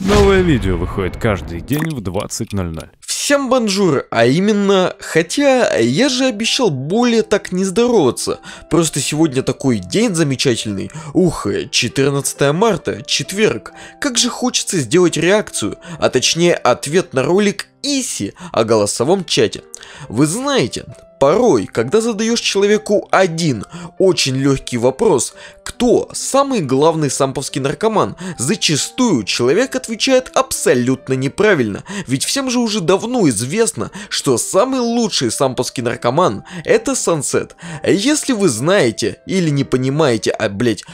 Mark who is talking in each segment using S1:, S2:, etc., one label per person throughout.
S1: Новое видео выходит каждый день в 20.00. Всем бонжур, а именно, хотя я же обещал более так не здороваться, просто сегодня такой день замечательный, ух, 14 марта, четверг, как же хочется сделать реакцию, а точнее ответ на ролик ИСИ о голосовом чате. Вы знаете, порой, когда задаешь человеку один очень легкий вопрос, кто самый главный самповский наркоман, зачастую человек отвечает абсолютно неправильно, ведь всем же уже давно известно, что самый лучший самповский наркоман это Сансет. А если вы знаете или не понимаете, а блять,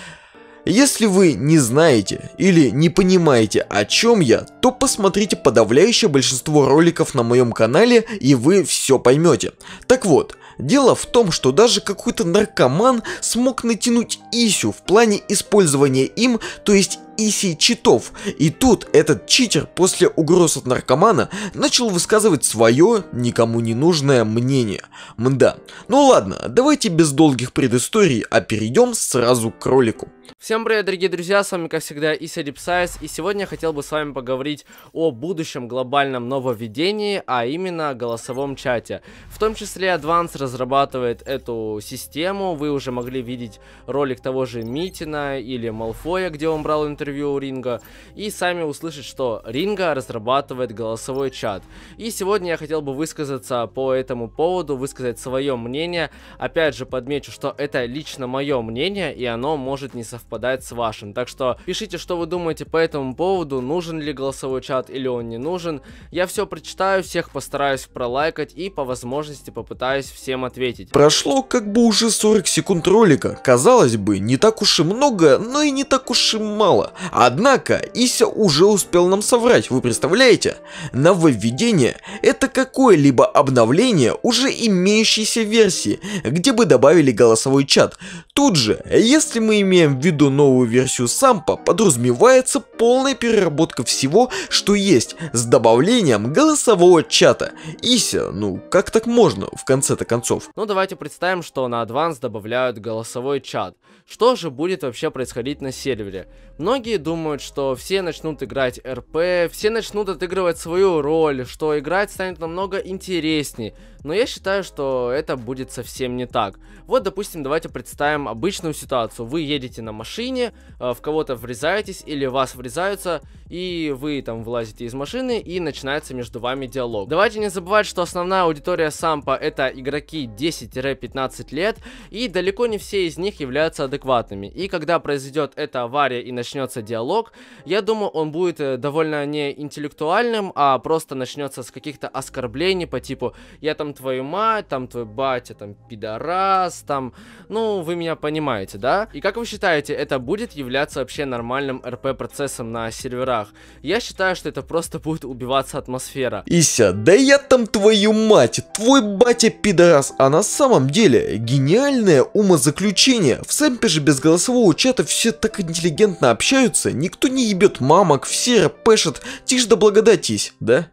S1: если вы не знаете или не понимаете о чем я, то посмотрите подавляющее большинство роликов на моем канале и вы все поймете. Так вот, дело в том, что даже какой-то наркоман смог натянуть исю в плане использования им, то есть иси читов. И тут этот читер после угроз от наркомана начал высказывать свое никому не нужное мнение. Мда. Ну ладно, давайте без долгих предысторий, а перейдем сразу к ролику.
S2: Всем привет, дорогие друзья, с вами, как всегда, Иса Дипсайз, и сегодня я хотел бы с вами поговорить о будущем глобальном нововведении, а именно о голосовом чате. В том числе Advance разрабатывает эту систему, вы уже могли видеть ролик того же Митина или Малфоя, где он брал интервью у Ринга, и сами услышать, что Ринга разрабатывает голосовой чат. И сегодня я хотел бы высказаться по этому поводу, высказать свое мнение, опять же подмечу, что это лично мое мнение, и оно может не совпадает с вашим. Так что пишите, что вы думаете по этому поводу, нужен ли голосовой чат или он не нужен. Я все прочитаю, всех постараюсь пролайкать и по возможности попытаюсь всем ответить.
S1: Прошло как бы уже 40 секунд ролика. Казалось бы, не так уж и много, но и не так уж и мало. Однако, Ися уже успел нам соврать, вы представляете? Нововведение — это какое-либо обновление уже имеющейся версии, где бы добавили голосовой чат. Тут же, если мы имеем Ввиду новую версию сампа, подразумевается полная переработка всего, что есть, с добавлением голосового чата. Ися, ну как так можно, в конце-то концов?
S2: Ну давайте представим, что на Advance добавляют голосовой чат. Что же будет вообще происходить на сервере? Многие думают, что все начнут играть РП, все начнут отыгрывать свою роль, что играть станет намного интереснее. Но я считаю, что это будет совсем не так. Вот, допустим, давайте представим обычную ситуацию. Вы едете на машине, э, в кого-то врезаетесь или вас врезаются, и вы там вылазите из машины, и начинается между вами диалог. Давайте не забывать, что основная аудитория сампа это игроки 10-15 лет, и далеко не все из них являются адекватными. И когда произойдет эта авария и начнется диалог, я думаю, он будет э, довольно не интеллектуальным, а просто начнется с каких-то оскорблений по типу «я там твою мать», «там твой батя», «там пидорас», «там...» Ну, вы меня понимаете, да? И как вы считаете, это будет являться вообще нормальным РП-процессом на серверах? местах. Я считаю, что это просто будет убиваться атмосфера.
S1: Ися, да я там твою мать, твой батя пидорас, а на самом деле гениальное умозаключение. В Сэмпе же без голосового чата все так интеллигентно общаются, никто не ебет мамок, все рэпэшат, тишь да благодатись, да?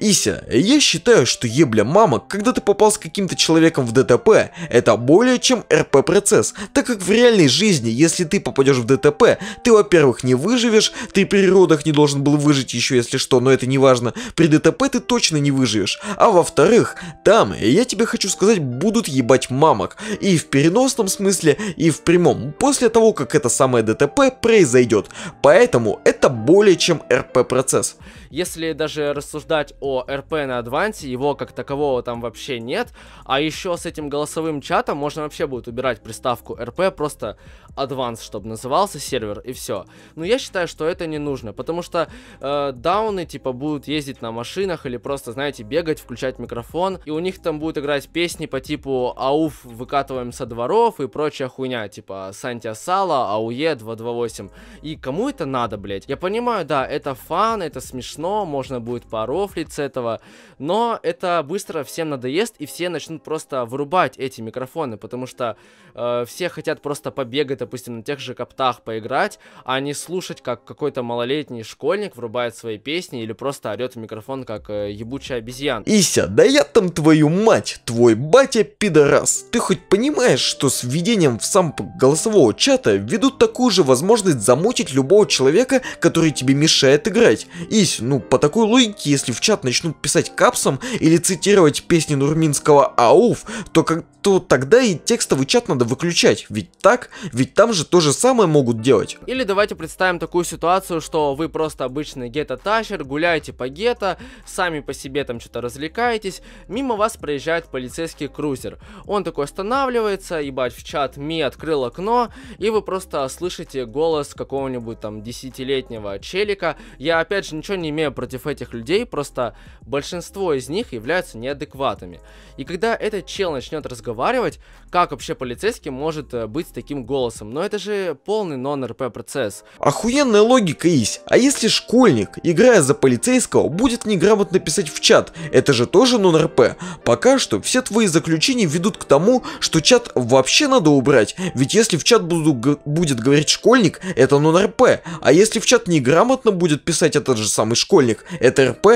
S1: Ися, я считаю, что ебля мама, когда ты попал с каким-то человеком в ДТП, это более чем РП-процесс, так как в реальной жизни, если ты попадешь в ДТП, ты, во-первых, не выживешь, ты при родах не должен был выжить еще, если что, но это не важно, при ДТП ты точно не выживешь, а во-вторых, там, я тебе хочу сказать, будут ебать мамок, и в переносном смысле, и в прямом, после того, как это самое ДТП произойдет, поэтому это более чем РП-процесс.
S2: Если даже рассуждать о РП на Адвансе, его как такового там вообще нет, а еще с этим голосовым чатом можно вообще будет убирать приставку РП, просто Адванс, чтобы назывался сервер, и все. Но я считаю, что это не нужно, потому что э, дауны, типа, будут ездить на машинах или просто, знаете, бегать, включать микрофон, и у них там будут играть песни по типу «Ауф, выкатываем со дворов» и прочая хуйня, типа «Санти Асала», «Ауе 228». И кому это надо, блядь? Я понимаю, да, это фан, это смешно, можно будет порофлиться, этого. Но это быстро всем надоест, и все начнут просто вырубать эти микрофоны, потому что э, все хотят просто побегать, допустим, на тех же коптах поиграть, а не слушать, как какой-то малолетний школьник врубает свои песни или просто орет в микрофон, как э, ебучая обезьян.
S1: Ися, да я там твою мать, твой батя пидорас. Ты хоть понимаешь, что с введением в сам голосового чата ведут такую же возможность замутить любого человека, который тебе мешает играть? Ись, ну по такой логике, если в чат начнут писать капсом или цитировать песни Нурминского «Ауф», то как то тогда и текстовый чат надо выключать. Ведь так? Ведь там же то же самое могут делать.
S2: Или давайте представим такую ситуацию, что вы просто обычный гетто-тащер, гуляете по гетто, сами по себе там что-то развлекаетесь, мимо вас проезжает полицейский крузер. Он такой останавливается, ебать, в чат Ми открыл окно, и вы просто слышите голос какого-нибудь там десятилетнего челика. Я опять же ничего не имею против этих людей, просто большинство из них являются неадекватами. И когда этот чел начнет разговаривать, как вообще полицейский может э, быть с таким голосом? Но это же полный нон-РП процесс.
S1: Охуенная логика есть. А если школьник, играя за полицейского, будет неграмотно писать в чат, это же тоже нон-РП. Пока что все твои заключения ведут к тому, что чат вообще надо убрать, ведь если в чат буду, будет говорить школьник, это нон-РП, а если в чат неграмотно будет писать этот же самый школьник, это РП,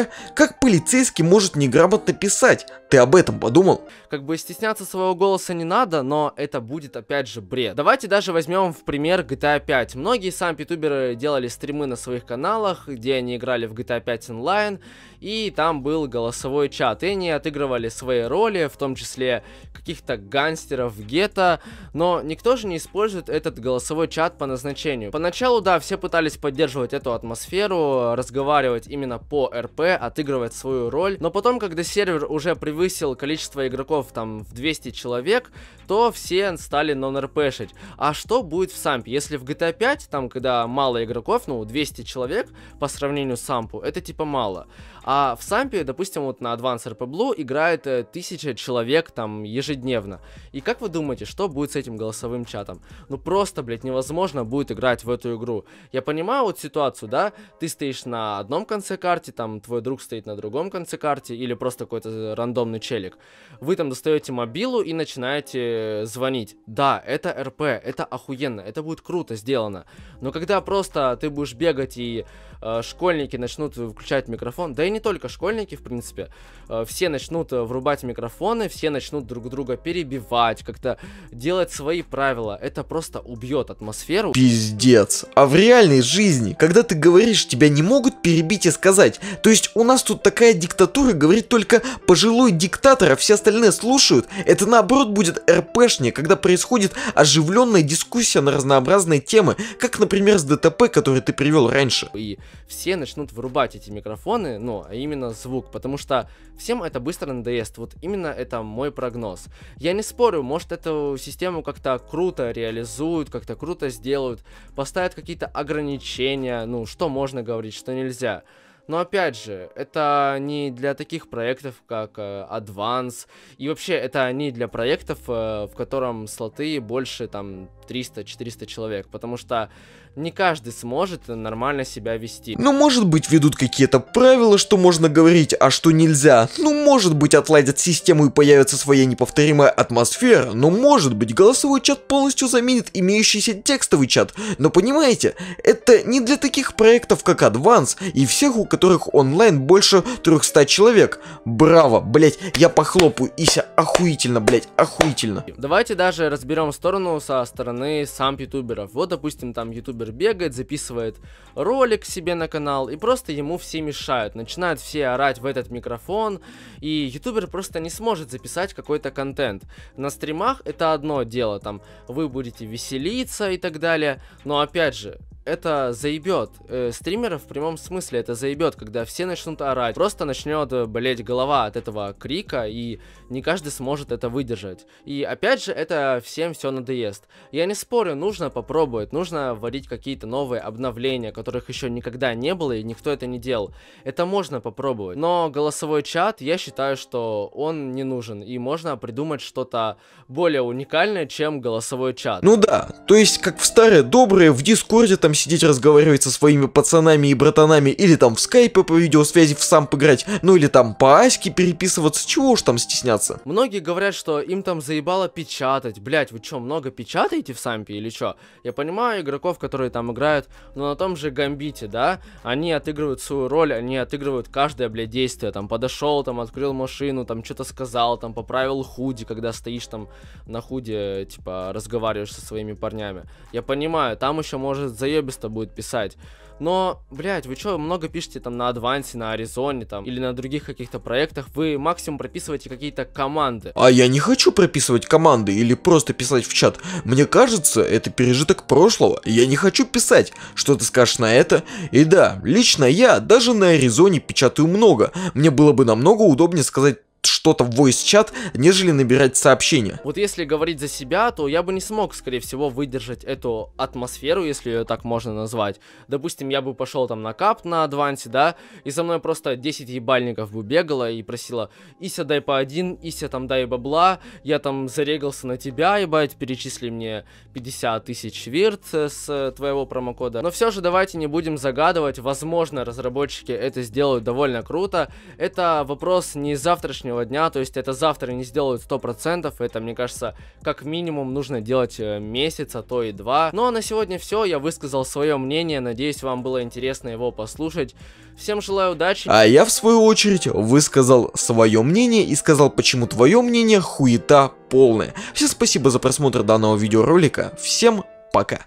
S1: как полицейский может неграмотно писать? Ты об этом подумал?
S2: Как бы стесняться своего голоса не надо, но это будет опять же бред. Давайте даже возьмем в пример GTA 5. Многие сами ютуберы делали стримы на своих каналах, где они играли в GTA 5 онлайн, и там был голосовой чат, и они отыгрывали свои роли, в том числе каких-то гангстеров гетто, но никто же не использует этот голосовой чат по назначению. Поначалу, да, все пытались поддерживать эту атмосферу, разговаривать именно по РП, отыгрывать свою роль, но потом, когда сервер уже привык превысил количество игроков там в 200 человек, то все стали нон-рпшить. А что будет в сампе? Если в GTA 5, там, когда мало игроков, ну, 200 человек по сравнению с сампу, это типа мало. А в сампе, допустим, вот на Advanced RP Blue играет 1000 э, человек там ежедневно. И как вы думаете, что будет с этим голосовым чатом? Ну просто, блядь, невозможно будет играть в эту игру. Я понимаю вот ситуацию, да? Ты стоишь на одном конце карты, там твой друг стоит на другом конце карты, или просто какой-то э, рандомный рандомный челик. Вы там достаете мобилу и начинаете э, звонить. Да, это РП, это охуенно, это будет круто сделано. Но когда просто ты будешь бегать и э, школьники начнут включать микрофон, да и не только школьники, в принципе, э, все начнут э, врубать микрофоны, все начнут друг друга перебивать, как-то делать свои правила. Это просто убьет атмосферу.
S1: Пиздец. А в реальной жизни, когда ты говоришь, тебя не могут перебить и сказать. То есть у нас тут такая диктатура говорит только пожилой диктатора, все остальные слушают, это наоборот будет РПшнее, когда происходит оживленная дискуссия на разнообразные темы, как, например, с ДТП, который ты привел раньше. И
S2: все начнут вырубать эти микрофоны, ну, а именно звук, потому что всем это быстро надоест, вот именно это мой прогноз. Я не спорю, может эту систему как-то круто реализуют, как-то круто сделают, поставят какие-то ограничения, ну, что можно говорить, что нельзя. Но опять же, это не для таких проектов, как э, Advance. И вообще, это не для проектов, э, в котором слоты больше там 300-400 человек. Потому что не каждый сможет нормально себя вести. Ну, может быть,
S1: ведут какие-то правила, что можно говорить, а что нельзя. Ну, может быть, отладят систему и появится своя неповторимая атмосфера. Ну, может быть, голосовой чат полностью заменит имеющийся текстовый чат. Но понимаете, это не для таких проектов, как Advance, и всех, у которых онлайн больше 300 человек. Браво, блять, я похлопаю, Ися, охуительно, блять, охуительно.
S2: Давайте даже разберем сторону со стороны сам ютуберов. Вот, допустим, там ютубер ютубер бегает, записывает ролик себе на канал, и просто ему все мешают, начинают все орать в этот микрофон, и ютубер просто не сможет записать какой-то контент. На стримах это одно дело, там, вы будете веселиться и так далее, но опять же, это заебет. Э, стримеров в прямом смысле это заебет, когда все начнут орать. Просто начнет э, болеть голова от этого крика, и не каждый сможет это выдержать. И опять же, это всем все надоест. Я не спорю, нужно попробовать, нужно вводить какие-то новые обновления, которых еще никогда не было, и никто это не делал. Это можно попробовать. Но голосовой чат, я считаю, что он не нужен, и можно придумать что-то более уникальное, чем голосовой чат. Ну да,
S1: то есть, как в старые добрые, в Дискорде там там сидеть разговаривать со своими пацанами и братанами, или там в скайпе по видеосвязи в сам поиграть, ну или там по аське переписываться, чего уж там стесняться.
S2: Многие говорят, что им там заебало печатать, блять, вы чё, много печатаете в сампе или чё? Я понимаю игроков, которые там играют, но на том же Гамбите, да, они отыгрывают свою роль, они отыгрывают каждое, блядь, действие, там, подошел, там, открыл машину, там, что-то сказал, там, поправил худи, когда стоишь там на худе, типа, разговариваешь со своими парнями. Я понимаю, там еще может заебать заебисто будет писать. Но, блядь, вы что, много пишете там на Адвансе, на Аризоне там, или на других каких-то проектах, вы максимум прописываете какие-то команды.
S1: А я не хочу прописывать команды или просто писать в чат. Мне кажется, это пережиток прошлого. Я не хочу писать. Что ты скажешь на это? И да, лично я даже на Аризоне печатаю много. Мне было бы намного удобнее сказать что-то в voice чат, нежели набирать сообщения.
S2: Вот если говорить за себя, то я бы не смог, скорее всего, выдержать эту атмосферу, если ее так можно назвать. Допустим, я бы пошел там на кап на адвансе, да, и со мной просто 10 ебальников бы бегало и просила, Ися, дай по один, Ися, там, дай бабла, я там зарегался на тебя, ебать, перечисли мне 50 тысяч вирт с твоего промокода. Но все же давайте не будем загадывать, возможно, разработчики это сделают довольно круто. Это вопрос не завтрашнего дня, дня, то есть это завтра не сделают 100%, это, мне кажется, как минимум нужно делать э, месяц, а то и два. Ну а на сегодня все, я высказал свое мнение, надеюсь, вам было интересно его послушать. Всем желаю удачи. А я,
S1: в свою очередь, высказал свое мнение и сказал, почему твое мнение хуета полное. Всем спасибо за просмотр данного видеоролика, всем пока.